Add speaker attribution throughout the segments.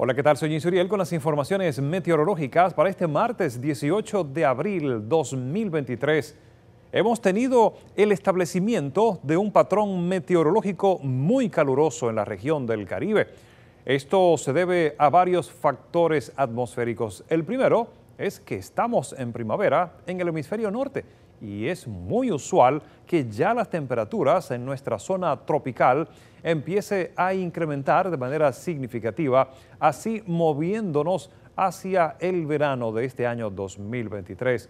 Speaker 1: Hola, ¿qué tal? Soy Uriel con las informaciones meteorológicas para este martes 18 de abril 2023. Hemos tenido el establecimiento de un patrón meteorológico muy caluroso en la región del Caribe. Esto se debe a varios factores atmosféricos. El primero es que estamos en primavera en el hemisferio norte y es muy usual que ya las temperaturas en nuestra zona tropical empiece a incrementar de manera significativa, así moviéndonos hacia el verano de este año 2023.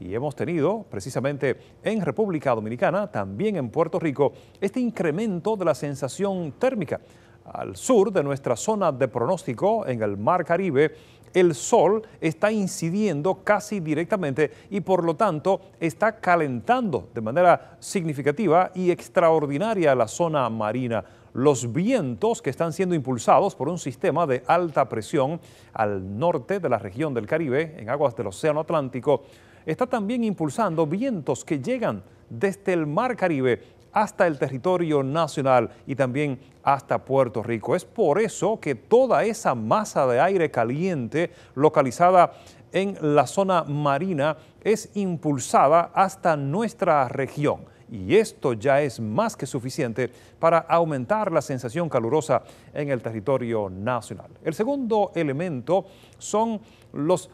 Speaker 1: Y hemos tenido precisamente en República Dominicana, también en Puerto Rico, este incremento de la sensación térmica. Al sur de nuestra zona de pronóstico, en el Mar Caribe, el sol está incidiendo casi directamente y por lo tanto está calentando de manera significativa y extraordinaria la zona marina los vientos que están siendo impulsados por un sistema de alta presión al norte de la región del Caribe, en aguas del Océano Atlántico, está también impulsando vientos que llegan desde el Mar Caribe hasta el territorio nacional y también hasta Puerto Rico. Es por eso que toda esa masa de aire caliente localizada en la zona marina es impulsada hasta nuestra región. Y esto ya es más que suficiente para aumentar la sensación calurosa en el territorio nacional. El segundo elemento son los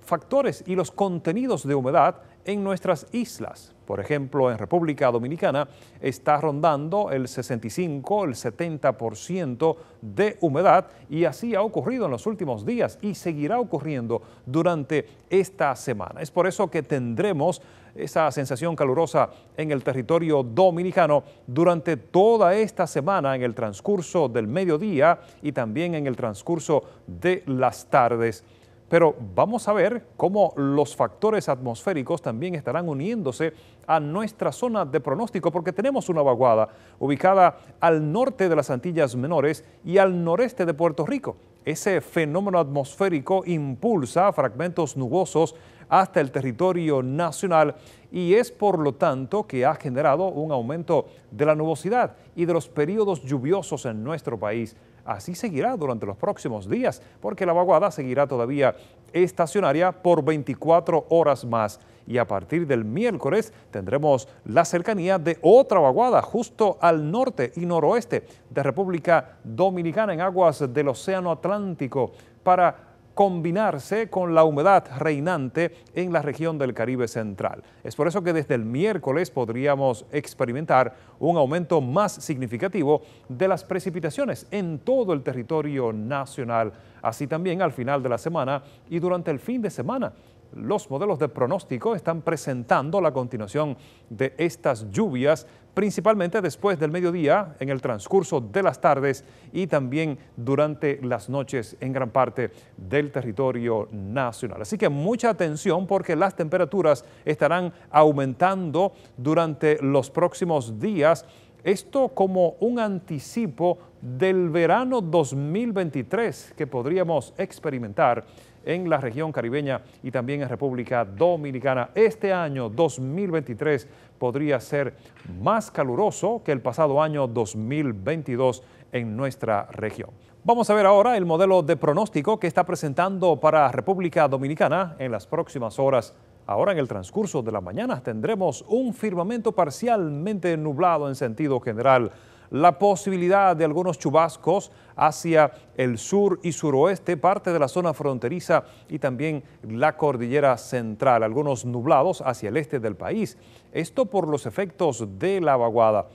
Speaker 1: factores y los contenidos de humedad en nuestras islas. Por ejemplo, en República Dominicana está rondando el 65, el 70% de humedad y así ha ocurrido en los últimos días y seguirá ocurriendo durante esta semana. Es por eso que tendremos esa sensación calurosa en el territorio dominicano durante toda esta semana, en el transcurso del mediodía y también en el transcurso de las tardes pero vamos a ver cómo los factores atmosféricos también estarán uniéndose a nuestra zona de pronóstico, porque tenemos una vaguada ubicada al norte de las Antillas Menores y al noreste de Puerto Rico. Ese fenómeno atmosférico impulsa fragmentos nubosos hasta el territorio nacional y es por lo tanto que ha generado un aumento de la nubosidad y de los periodos lluviosos en nuestro país. Así seguirá durante los próximos días, porque la vaguada seguirá todavía estacionaria por 24 horas más. Y a partir del miércoles tendremos la cercanía de otra vaguada justo al norte y noroeste de República Dominicana en aguas del Océano Atlántico para combinarse con la humedad reinante en la región del Caribe Central. Es por eso que desde el miércoles podríamos experimentar un aumento más significativo de las precipitaciones en todo el territorio nacional, así también al final de la semana y durante el fin de semana los modelos de pronóstico están presentando la continuación de estas lluvias, principalmente después del mediodía, en el transcurso de las tardes y también durante las noches en gran parte del territorio nacional. Así que mucha atención porque las temperaturas estarán aumentando durante los próximos días. Esto como un anticipo del verano 2023 que podríamos experimentar en la región caribeña y también en República Dominicana. Este año 2023 podría ser más caluroso que el pasado año 2022 en nuestra región. Vamos a ver ahora el modelo de pronóstico que está presentando para República Dominicana en las próximas horas. Ahora en el transcurso de la mañana tendremos un firmamento parcialmente nublado en sentido general la posibilidad de algunos chubascos hacia el sur y suroeste, parte de la zona fronteriza y también la cordillera central, algunos nublados hacia el este del país. Esto por los efectos de la vaguada.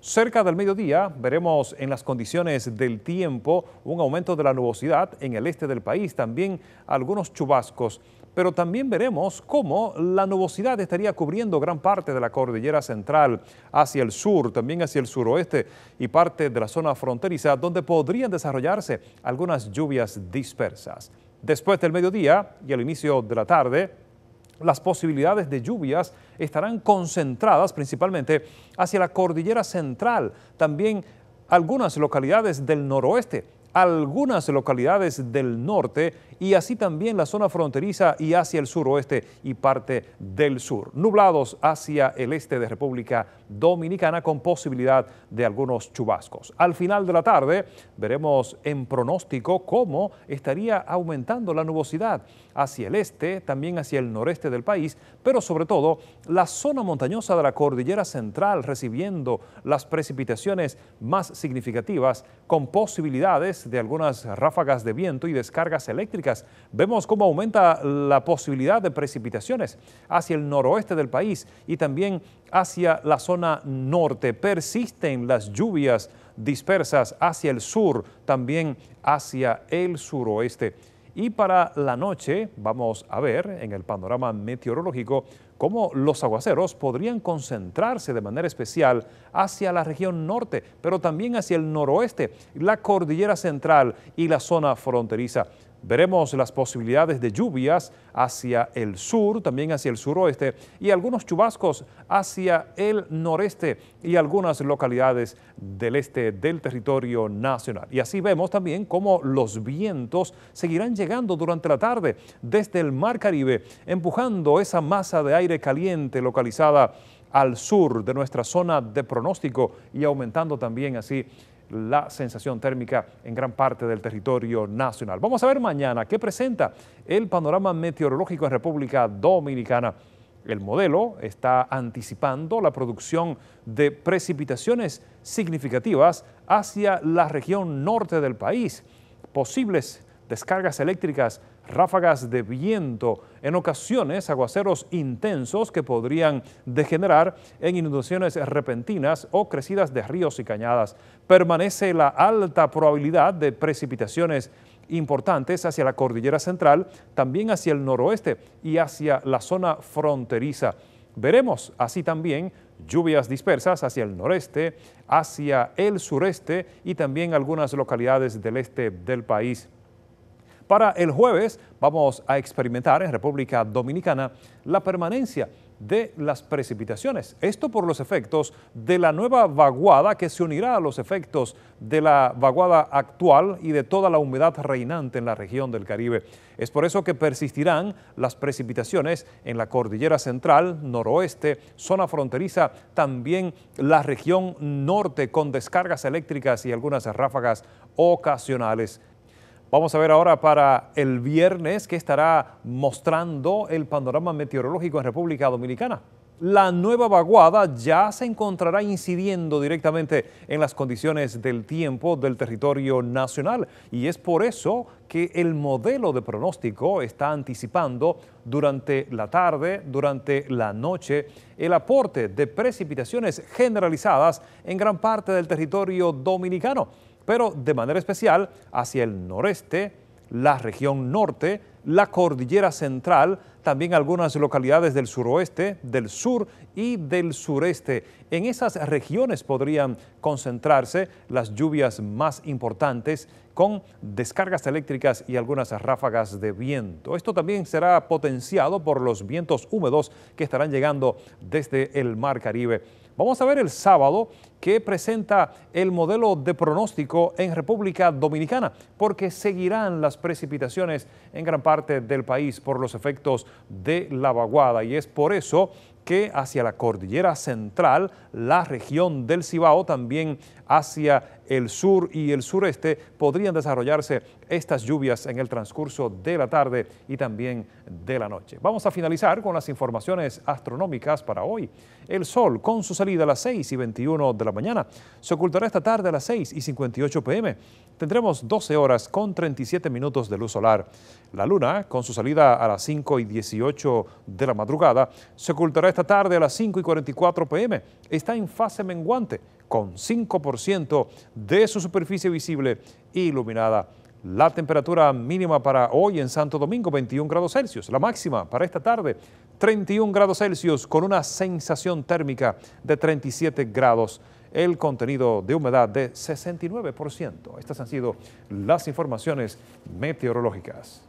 Speaker 1: Cerca del mediodía veremos en las condiciones del tiempo un aumento de la nubosidad en el este del país, también algunos chubascos pero también veremos cómo la nubosidad estaría cubriendo gran parte de la cordillera central hacia el sur, también hacia el suroeste y parte de la zona fronteriza, donde podrían desarrollarse algunas lluvias dispersas. Después del mediodía y al inicio de la tarde, las posibilidades de lluvias estarán concentradas principalmente hacia la cordillera central, también algunas localidades del noroeste algunas localidades del norte y así también la zona fronteriza y hacia el suroeste y parte del sur. Nublados hacia el este de República Dominicana con posibilidad de algunos chubascos. Al final de la tarde veremos en pronóstico cómo estaría aumentando la nubosidad hacia el este, también hacia el noreste del país, pero sobre todo la zona montañosa de la cordillera central recibiendo las precipitaciones más significativas con posibilidades de algunas ráfagas de viento y descargas eléctricas, vemos cómo aumenta la posibilidad de precipitaciones hacia el noroeste del país y también hacia la zona norte. Persisten las lluvias dispersas hacia el sur, también hacia el suroeste. Y para la noche, vamos a ver en el panorama meteorológico cómo los aguaceros podrían concentrarse de manera especial hacia la región norte, pero también hacia el noroeste, la cordillera central y la zona fronteriza Veremos las posibilidades de lluvias hacia el sur, también hacia el suroeste y algunos chubascos hacia el noreste y algunas localidades del este del territorio nacional. Y así vemos también cómo los vientos seguirán llegando durante la tarde desde el Mar Caribe, empujando esa masa de aire caliente localizada al sur de nuestra zona de pronóstico y aumentando también así la sensación térmica en gran parte del territorio nacional. Vamos a ver mañana qué presenta el panorama meteorológico en República Dominicana. El modelo está anticipando la producción de precipitaciones significativas hacia la región norte del país, posibles descargas eléctricas ráfagas de viento, en ocasiones aguaceros intensos que podrían degenerar en inundaciones repentinas o crecidas de ríos y cañadas. Permanece la alta probabilidad de precipitaciones importantes hacia la cordillera central, también hacia el noroeste y hacia la zona fronteriza. Veremos así también lluvias dispersas hacia el noreste, hacia el sureste y también algunas localidades del este del país. Para el jueves vamos a experimentar en República Dominicana la permanencia de las precipitaciones. Esto por los efectos de la nueva vaguada que se unirá a los efectos de la vaguada actual y de toda la humedad reinante en la región del Caribe. Es por eso que persistirán las precipitaciones en la cordillera central, noroeste, zona fronteriza, también la región norte con descargas eléctricas y algunas ráfagas ocasionales Vamos a ver ahora para el viernes que estará mostrando el panorama meteorológico en República Dominicana. La nueva vaguada ya se encontrará incidiendo directamente en las condiciones del tiempo del territorio nacional y es por eso que el modelo de pronóstico está anticipando durante la tarde, durante la noche, el aporte de precipitaciones generalizadas en gran parte del territorio dominicano pero de manera especial hacia el noreste, la región norte, la cordillera central, también algunas localidades del suroeste, del sur y del sureste. En esas regiones podrían concentrarse las lluvias más importantes con descargas eléctricas y algunas ráfagas de viento. Esto también será potenciado por los vientos húmedos que estarán llegando desde el Mar Caribe. Vamos a ver el sábado que presenta el modelo de pronóstico en República Dominicana, porque seguirán las precipitaciones en gran parte del país por los efectos de la vaguada y es por eso que hacia la cordillera central, la región del Cibao, también hacia el sur y el sureste, podrían desarrollarse estas lluvias en el transcurso de la tarde y también de la noche. Vamos a finalizar con las informaciones astronómicas para hoy. El sol, con su salida a las 6 y 21 de la mañana. Se ocultará esta tarde a las 6 y 58 pm. Tendremos 12 horas con 37 minutos de luz solar. La luna, con su salida a las 5 y 18 de la madrugada, se ocultará esta tarde a las 5 y 44 pm. Está en fase menguante, con 5% de su superficie visible iluminada. La temperatura mínima para hoy en Santo Domingo, 21 grados Celsius. La máxima para esta tarde, 31 grados Celsius, con una sensación térmica de 37 grados el contenido de humedad de 69%. Estas han sido las informaciones meteorológicas.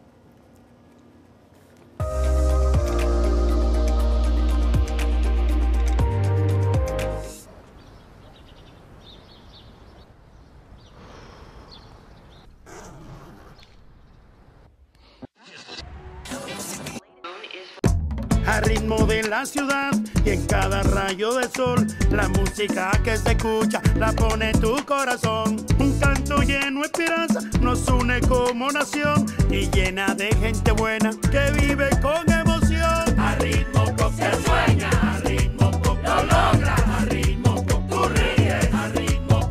Speaker 1: ritmo de la ciudad y en cada rayo de sol la música que se escucha la pone tu corazón. Un canto lleno de esperanza nos une como nación y llena de gente buena que vive con emoción. A ritmo con se sueña, a ritmo lo logra, a ritmo ríes, ritmo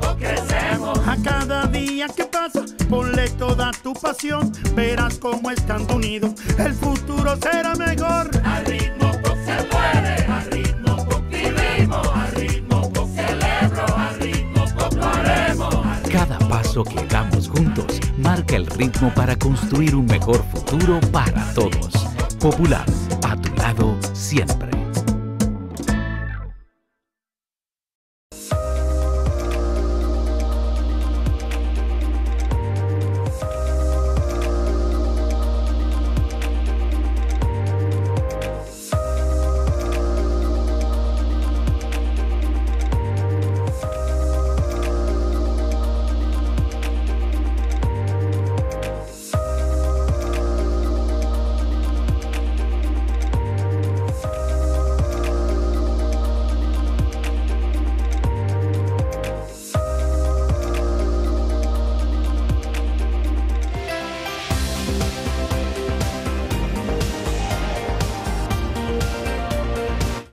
Speaker 1: A cada día que pasa ponle toda tu pasión, verás cómo estando unidos el futuro será mejor. que damos juntos marca el ritmo para construir un mejor futuro para todos. Popular, a tu lado siempre.